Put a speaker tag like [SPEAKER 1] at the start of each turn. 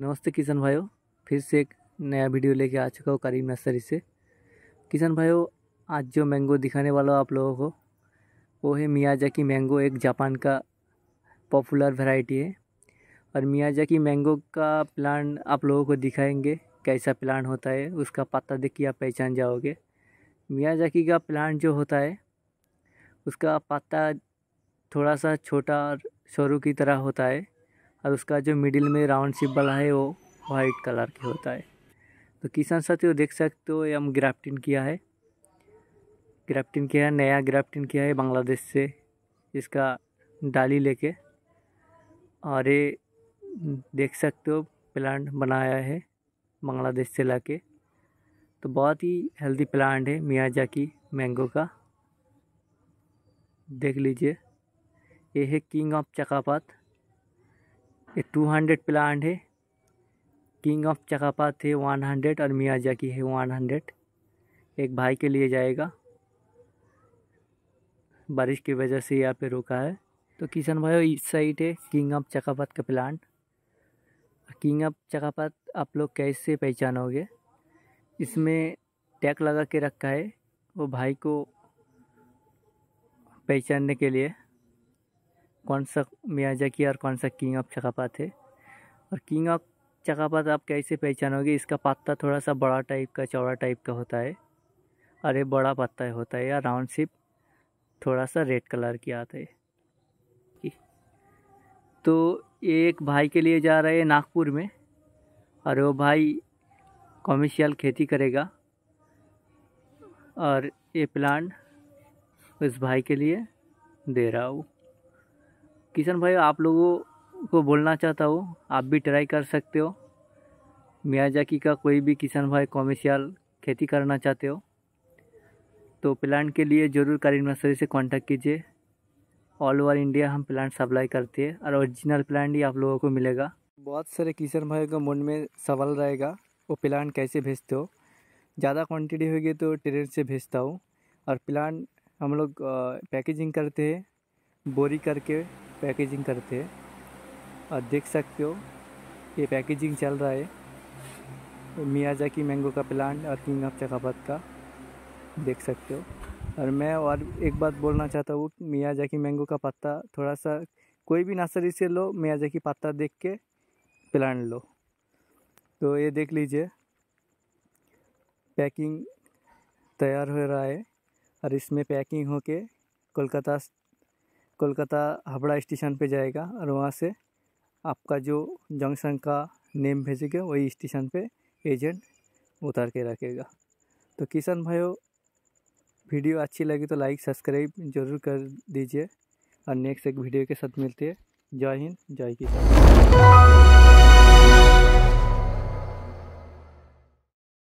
[SPEAKER 1] नमस्ते किशन भाइयों फिर से एक नया वीडियो लेके आ चुका हूँ करीम नर्सरी से किशन भाइयों आज जो मैंगो दिखाने वाला हूँ आप लोगों को वो है की मैंगो एक जापान का पॉपुलर वैरायटी है और की मैंगो का प्लांट आप लोगों को दिखाएंगे कैसा प्लांट होता है उसका पत्ता देख के आप पहचान जाओगे मियाजाकी का प्लांट जो होता है उसका पत्ता थोड़ा सा छोटा और शोरू की तरह होता है और उसका जो मिडिल में राउंड शिप वाला है वो वाइट कलर के होता है तो किसान साथियों देख सकते हो ये हम ग्राफ्टिन किया है ग्राफ्टिन किया है नया ग्राफ्टिन किया है बांग्लादेश से इसका डाली लेके और ये देख सकते हो प्लांट बनाया है बांग्लादेश से लाके तो बहुत ही हेल्दी प्लांट है मियाजा की मैंगो का देख लीजिए ये है किंग ऑफ चकापात ये टू हंड्रेड प्लांट है किंग ऑफ चकापात है वन हंड्रेड और मियाजा की है वन हंड्रेड एक भाई के लिए जाएगा बारिश की वजह से यहाँ पे रुका है तो किशन भाई इस साइड है किंग ऑफ चकापात का प्लांट किंग ऑफ चकापात आप लोग कैसे पहचानोगे इसमें टैग लगा के रखा है वो भाई को पहचानने के लिए कौन सा मियाजा की और कौन सा किंग ऑफ चकापात है और किंग ऑफ चकापात आप कैसे पहचानोगे इसका पत्ता थोड़ा सा बड़ा टाइप का चौड़ा टाइप का होता है और ये बड़ा पत्ता होता है या राउंड शिप थोड़ा सा रेड कलर की आता है तो एक भाई के लिए जा रहे हैं नागपुर में और वो भाई कॉमर्शियल खेती करेगा और ये प्लान उस भाई के लिए दे रहा हूँ किशन भाई आप लोगों को बोलना चाहता हूँ आप भी ट्राई कर सकते हो मियाजाकी का कोई भी किसान भाई कॉमर्शियल खेती करना चाहते हो तो प्लांट के लिए ज़रूर कारीन नर्सरी से कांटेक्ट कीजिए ऑल ओवर इंडिया हम प्लांट सप्लाई करते हैं और ओरिजिनल प्लांट ही आप लोगों को मिलेगा बहुत सारे किसान भाई का मन में सवाल रहेगा वो प्लांट कैसे भेजते हो ज़्यादा क्वान्टिटी होगी तो ट्रेन से भेजता हूँ और प्लांट हम लोग पैकेजिंग करते हैं बोरी करके पैकेजिंग करते हैं और देख सकते हो ये पैकेजिंग चल रहा है मियाजा की मैंगो का प्लांट और किंग ऑफ चकापत का देख सकते हो और मैं और एक बात बोलना चाहता हूँ मियाजा की मैंगो का पत्ता थोड़ा सा कोई भी नर्सरी से लो मियाजा की पत्ता देख के प्लांट लो तो ये देख लीजिए पैकिंग तैयार हो रहा है और इसमें पैकिंग होके कोलकाता कोलकाता हावड़ा स्टेशन पे जाएगा और वहाँ से आपका जो जंक्शन का नेम भेजेगा वही स्टेशन पे एजेंट उतार के रखेगा तो किशन भाइयों वीडियो अच्छी लगी तो लाइक सब्सक्राइब जरूर कर दीजिए और नेक्स्ट एक वीडियो के साथ मिलते हैं जय हिंद जय किसान